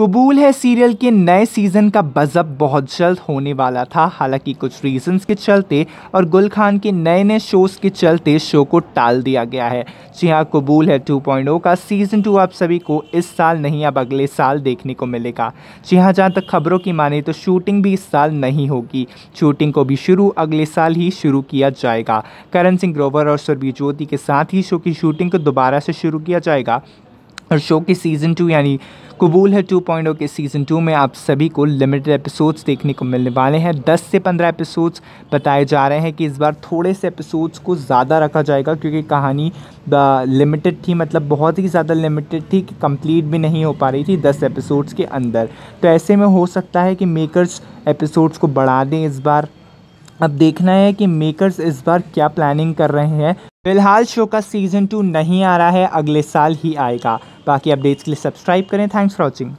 कबूल है सीरियल के नए सीज़न का बजब बहुत जल्द होने वाला था हालांकि कुछ रीजंस के चलते और गुल खान के नए नए शोज़ के चलते शो को टाल दिया गया है जी हाँ कबूल है 2.0 का सीज़न टू आप सभी को इस साल नहीं अब अगले साल देखने को मिलेगा जी हाँ जहाँ तक खबरों की माने तो शूटिंग भी इस साल नहीं होगी शूटिंग को भी शुरू अगले साल ही शुरू किया जाएगा करण सिंह ग्रोवर और सुरभि ज्योति के साथ ही शो की शूटिंग को दोबारा से शुरू किया जाएगा और शो के सीज़न टू यानी कबूल है टू पॉइंट oh के सीज़न टू में आप सभी को लिमिटेड एपिसोड्स देखने को मिलने वाले हैं दस से पंद्रह एपिसोड्स बताए जा रहे हैं कि इस बार थोड़े से एपिसोड्स को ज़्यादा रखा जाएगा क्योंकि कहानी लिमिटेड थी मतलब बहुत ही ज़्यादा लिमिटेड थी कि कंप्लीट भी नहीं हो पा रही थी दस एपिसोड्स के अंदर तो ऐसे में हो सकता है कि मेकर्स एपिसोड्स को बढ़ा दें इस बार अब देखना है कि मेकर्स इस बार क्या प्लानिंग कर रहे हैं फिलहाल शो का सीज़न टू नहीं आ रहा है अगले साल ही आएगा बाकी अपडेट्स के लिए सब्सक्राइब करें थैंक्स फॉर वॉचिंग